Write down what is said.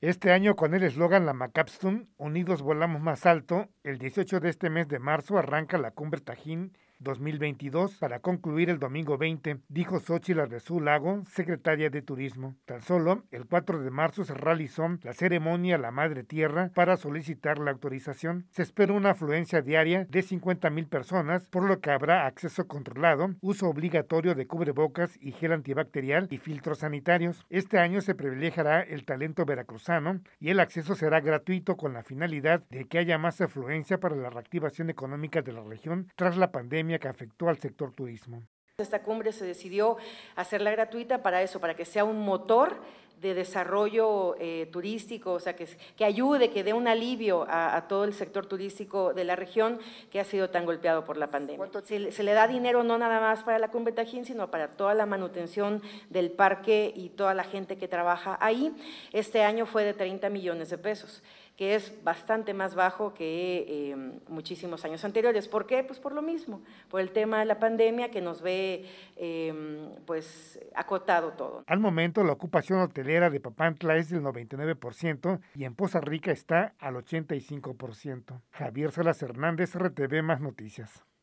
Este año con el eslogan La Macapstun, Unidos Volamos Más Alto, el 18 de este mes de marzo arranca la cumbre Tajín 2022 para concluir el domingo 20, dijo Xochitl de Lago, secretaria de Turismo. Tan solo el 4 de marzo se realizó la ceremonia la Madre Tierra para solicitar la autorización. Se espera una afluencia diaria de 50 mil personas, por lo que habrá acceso controlado, uso obligatorio de cubrebocas y gel antibacterial y filtros sanitarios. Este año se privilegiará el talento veracruzano y el acceso será gratuito con la finalidad de que haya más afluencia para la reactivación económica de la región tras la pandemia que afectó al sector turismo. Esta cumbre se decidió hacerla gratuita para eso, para que sea un motor de desarrollo eh, turístico, o sea, que, que, ayude, que dé un alivio a, todo el sector turístico de la región que ha sido tan golpeado por la pandemia. Se, le da dinero no nada más para la Cumbre Tajín, sino para toda la manutención del parque y toda la gente que trabaja ahí. Este año fue de 30 millones de pesos, que es bastante más bajo que em, muchísimos años anteriores. ¿Por qué? Pues por lo mismo, por el tema de la pandemia que nos ve em, pues acotado todo. Al momento la ocupación hotelera de Papantla es del 99% y en Poza Rica está al 85%. Javier Salas Hernández, RTV Más Noticias.